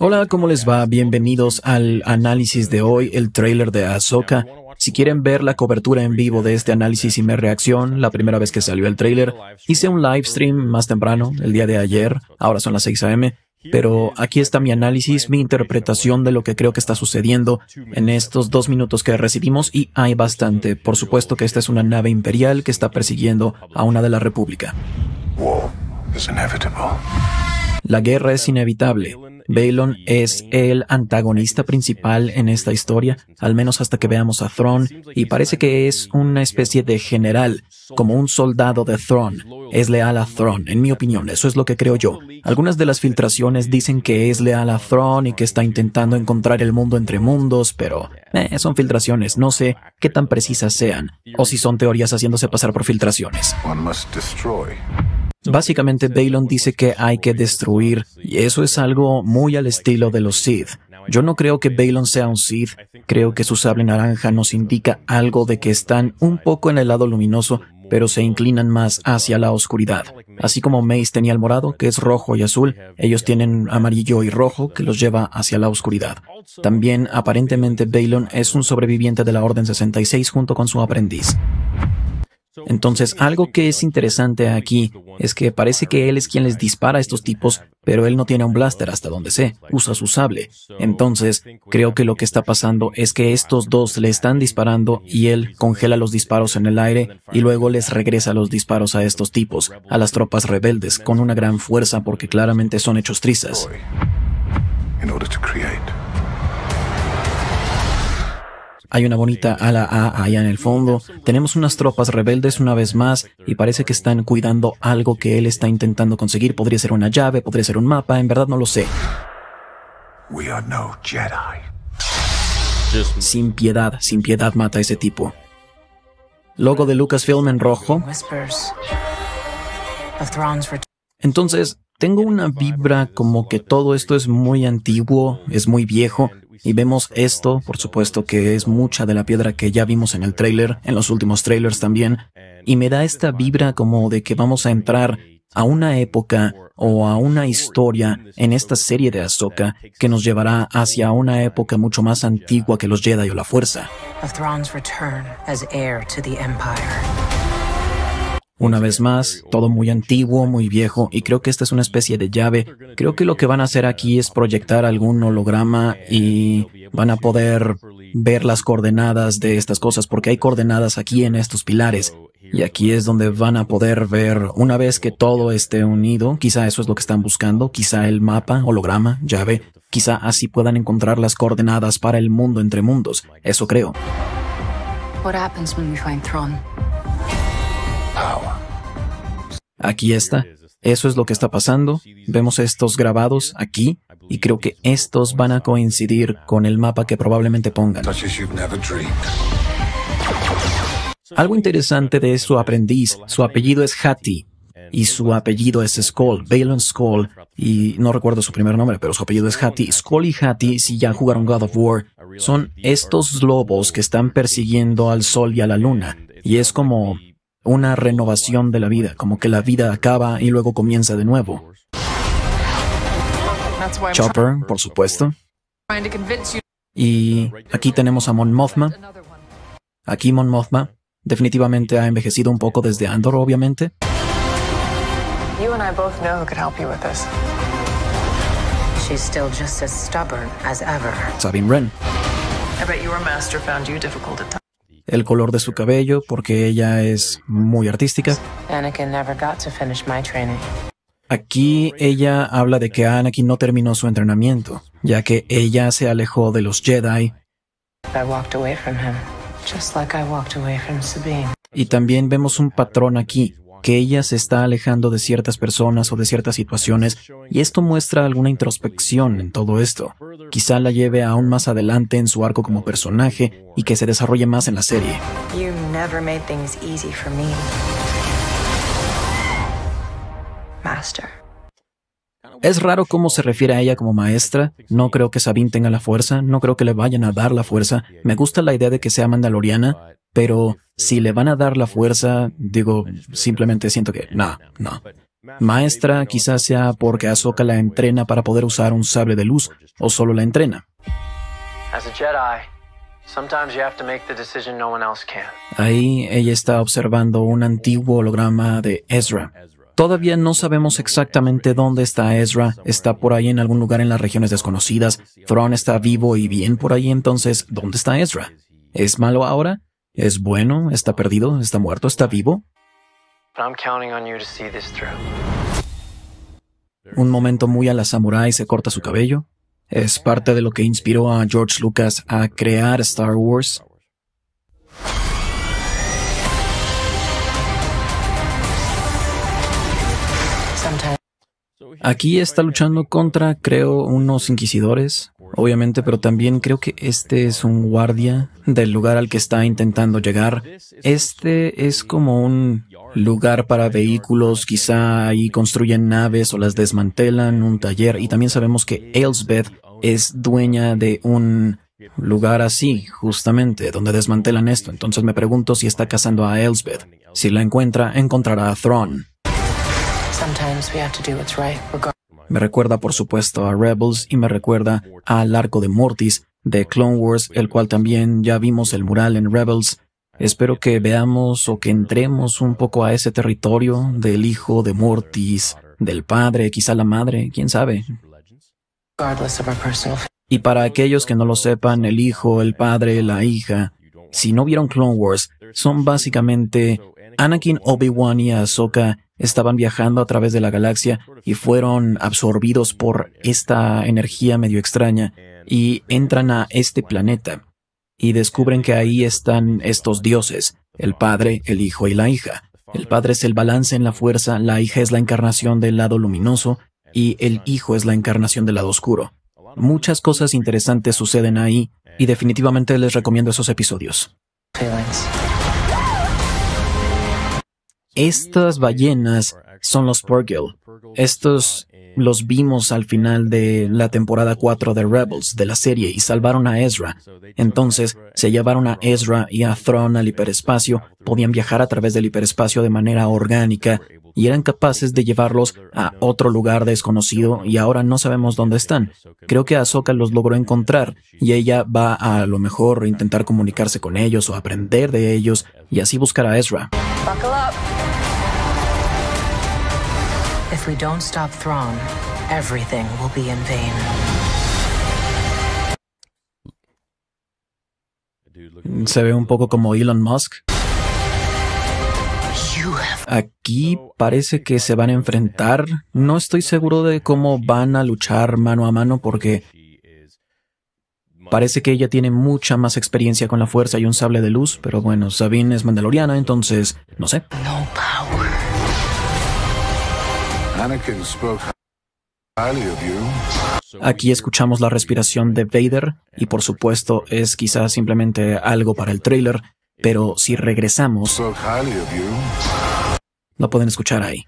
Hola, ¿cómo les va? Bienvenidos al análisis de hoy, el trailer de Ahsoka. Si quieren ver la cobertura en vivo de este análisis y mi reacción, la primera vez que salió el trailer, hice un live stream más temprano, el día de ayer, ahora son las 6 a.m., pero aquí está mi análisis, mi interpretación de lo que creo que está sucediendo en estos dos minutos que recibimos y hay bastante. Por supuesto que esta es una nave imperial que está persiguiendo a una de la República. La guerra es inevitable. Balon es el antagonista principal en esta historia, al menos hasta que veamos a Thron, y parece que es una especie de general, como un soldado de Thrawn. Es leal a Thrawn, en mi opinión, eso es lo que creo yo. Algunas de las filtraciones dicen que es leal a Thrawn y que está intentando encontrar el mundo entre mundos, pero eh, son filtraciones, no sé qué tan precisas sean, o si son teorías haciéndose pasar por filtraciones. Básicamente, Balon pues, dice que hay que destruir, y eso es algo muy al estilo de los Sith. Yo no creo que Balon sea un Sith, creo que su sable naranja nos indica algo de que están un poco en el lado luminoso, pero se inclinan más hacia la oscuridad. Así como Mace tenía el morado, que es rojo y azul, ellos tienen amarillo y rojo, que los lleva hacia la oscuridad. También, aparentemente, Balon es un sobreviviente de la Orden 66 junto con su aprendiz. Entonces, algo que es interesante aquí es que parece que él es quien les dispara a estos tipos, pero él no tiene un blaster hasta donde sé, usa su sable. Entonces, creo que lo que está pasando es que estos dos le están disparando y él congela los disparos en el aire y luego les regresa los disparos a estos tipos, a las tropas rebeldes, con una gran fuerza porque claramente son hechos trizas. Hay una bonita ala A allá en el fondo. Tenemos unas tropas rebeldes una vez más y parece que están cuidando algo que él está intentando conseguir. Podría ser una llave, podría ser un mapa, en verdad no lo sé. Sin piedad, sin piedad mata a ese tipo. Logo de Lucasfilm en rojo. Entonces, tengo una vibra como que todo esto es muy antiguo, es muy viejo, y vemos esto, por supuesto que es mucha de la piedra que ya vimos en el trailer, en los últimos trailers también, y me da esta vibra como de que vamos a entrar a una época o a una historia en esta serie de Ahsoka que nos llevará hacia una época mucho más antigua que los Jedi o la Fuerza. Una vez más, todo muy antiguo, muy viejo, y creo que esta es una especie de llave. Creo que lo que van a hacer aquí es proyectar algún holograma y van a poder ver las coordenadas de estas cosas, porque hay coordenadas aquí en estos pilares. Y aquí es donde van a poder ver, una vez que todo esté unido, quizá eso es lo que están buscando, quizá el mapa, holograma, llave, quizá así puedan encontrar las coordenadas para el mundo entre mundos. Eso creo. Aquí está. Eso es lo que está pasando. Vemos estos grabados aquí y creo que estos van a coincidir con el mapa que probablemente pongan. Algo interesante de su aprendiz, su apellido es Hattie y su apellido es Skull. Balon Skull. y no recuerdo su primer nombre, pero su apellido es Hattie. Skull y Hattie, si ya jugaron God of War, son estos lobos que están persiguiendo al sol y a la luna, y es como una renovación de la vida, como que la vida acaba y luego comienza de nuevo. Chopper, por supuesto. Y aquí tenemos a Mon Mothma. Aquí Mon Mothma definitivamente ha envejecido un poco desde Andor, obviamente. Sabine Wren el color de su cabello, porque ella es muy artística. Aquí ella habla de que Anakin no terminó su entrenamiento, ya que ella se alejó de los Jedi. Y también vemos un patrón aquí que ella se está alejando de ciertas personas o de ciertas situaciones, y esto muestra alguna introspección en todo esto. Quizá la lleve aún más adelante en su arco como personaje y que se desarrolle más en la serie. Master. Es raro cómo se refiere a ella como maestra. No creo que Sabine tenga la fuerza, no creo que le vayan a dar la fuerza. Me gusta la idea de que sea mandaloriana, pero si le van a dar la fuerza, digo, simplemente siento que, no, no. Maestra quizás sea porque Azoka la entrena para poder usar un sable de luz, o solo la entrena. Ahí ella está observando un antiguo holograma de Ezra, Todavía no sabemos exactamente dónde está Ezra. Está por ahí en algún lugar en las regiones desconocidas. Thrawn está vivo y bien por ahí, entonces, ¿dónde está Ezra? ¿Es malo ahora? ¿Es bueno? ¿Está perdido? ¿Está muerto? ¿Está vivo? Un momento muy a la samurai se corta su cabello. Es parte de lo que inspiró a George Lucas a crear Star Wars. Aquí está luchando contra, creo, unos inquisidores, obviamente, pero también creo que este es un guardia del lugar al que está intentando llegar. Este es como un lugar para vehículos, quizá ahí construyen naves o las desmantelan, un taller, y también sabemos que Elsbeth es dueña de un lugar así, justamente, donde desmantelan esto. Entonces me pregunto si está cazando a Elsbeth. Si la encuentra, encontrará a Thron. Me recuerda, por supuesto, a Rebels y me recuerda al arco de Mortis de Clone Wars, el cual también ya vimos el mural en Rebels. Espero que veamos o que entremos un poco a ese territorio del hijo de Mortis, del padre, quizá la madre, quién sabe. Y para aquellos que no lo sepan, el hijo, el padre, la hija, si no vieron Clone Wars, son básicamente Anakin, Obi-Wan y Ahsoka estaban viajando a través de la galaxia y fueron absorbidos por esta energía medio extraña y entran a este planeta y descubren que ahí están estos dioses, el padre, el hijo y la hija. El padre es el balance en la fuerza, la hija es la encarnación del lado luminoso y el hijo es la encarnación del lado oscuro. Muchas cosas interesantes suceden ahí y definitivamente les recomiendo esos episodios. Estas ballenas son los Pergil, estos los vimos al final de la temporada 4 de Rebels de la serie y salvaron a Ezra. Entonces, se llevaron a Ezra y a Thrawn al hiperespacio, podían viajar a través del hiperespacio de manera orgánica y eran capaces de llevarlos a otro lugar desconocido y ahora no sabemos dónde están. Creo que Ahsoka los logró encontrar y ella va a, lo mejor intentar comunicarse con ellos o aprender de ellos y así buscar a Ezra. Thrawn, Se ve un poco como Elon Musk. Aquí parece que se van a enfrentar. No estoy seguro de cómo van a luchar mano a mano porque parece que ella tiene mucha más experiencia con la fuerza y un sable de luz, pero bueno, Sabine es mandaloriana, entonces no sé. No. Aquí escuchamos la respiración de Vader y por supuesto es quizás simplemente algo para el trailer, pero si regresamos, lo pueden escuchar ahí.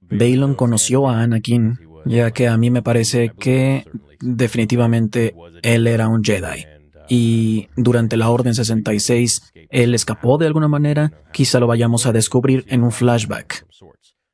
Balon conoció a Anakin, ya que a mí me parece que definitivamente él era un Jedi. Y durante la Orden 66, él escapó de alguna manera, quizá lo vayamos a descubrir en un flashback.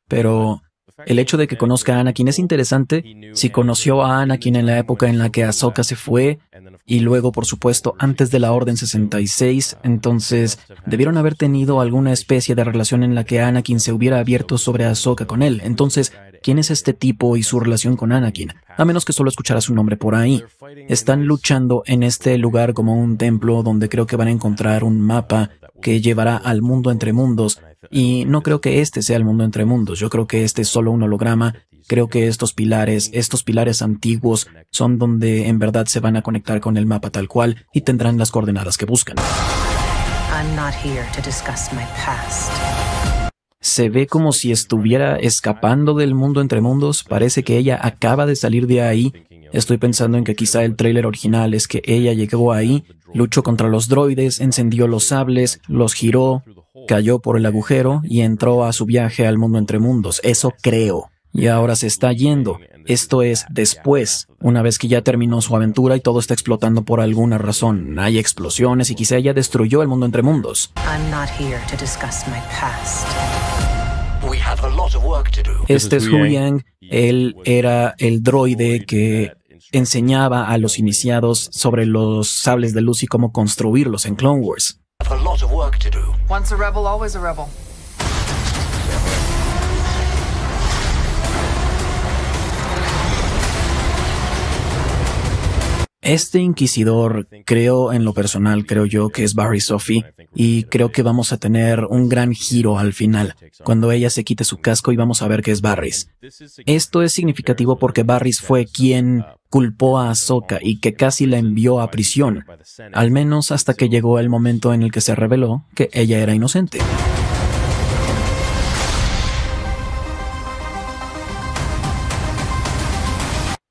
Pero el hecho de que conozca a Anakin es interesante si conoció a Anakin en la época en la que Ahsoka se fue y luego, por supuesto, antes de la Orden 66, entonces debieron haber tenido alguna especie de relación en la que Anakin se hubiera abierto sobre Ahsoka con él. Entonces, quién es este tipo y su relación con Anakin, a menos que solo escuchara su nombre por ahí. Están luchando en este lugar como un templo donde creo que van a encontrar un mapa que llevará al mundo entre mundos, y no creo que este sea el mundo entre mundos, yo creo que este es solo un holograma, creo que estos pilares, estos pilares antiguos, son donde en verdad se van a conectar con el mapa tal cual y tendrán las coordenadas que buscan. Se ve como si estuviera escapando del mundo entre mundos. Parece que ella acaba de salir de ahí. Estoy pensando en que quizá el tráiler original es que ella llegó ahí, luchó contra los droides, encendió los sables, los giró, cayó por el agujero y entró a su viaje al mundo entre mundos. Eso creo y ahora se está yendo. Esto es después, una vez que ya terminó su aventura y todo está explotando por alguna razón. Hay explosiones y quizá ella destruyó el mundo entre mundos. Este es Hu Yang. Él era el droide que enseñaba a los iniciados sobre los sables de luz y cómo construirlos en Clone Wars. Once a rebel, always a rebel. Este inquisidor, creo en lo personal, creo yo que es Barry Sophie, y creo que vamos a tener un gran giro al final, cuando ella se quite su casco y vamos a ver que es Barry. Esto es significativo porque Barry fue quien culpó a Ahsoka y que casi la envió a prisión, al menos hasta que llegó el momento en el que se reveló que ella era inocente.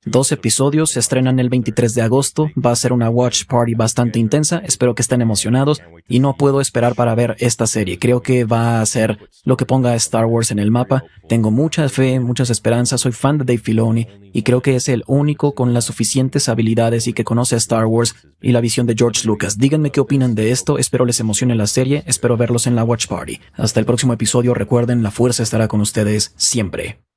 Dos episodios se estrenan el 23 de agosto. Va a ser una watch party bastante intensa. Espero que estén emocionados y no puedo esperar para ver esta serie. Creo que va a ser lo que ponga Star Wars en el mapa. Tengo mucha fe, muchas esperanzas. Soy fan de Dave Filoni y creo que es el único con las suficientes habilidades y que conoce a Star Wars y la visión de George Lucas. Díganme qué opinan de esto. Espero les emocione la serie. Espero verlos en la watch party. Hasta el próximo episodio. Recuerden, la fuerza estará con ustedes siempre.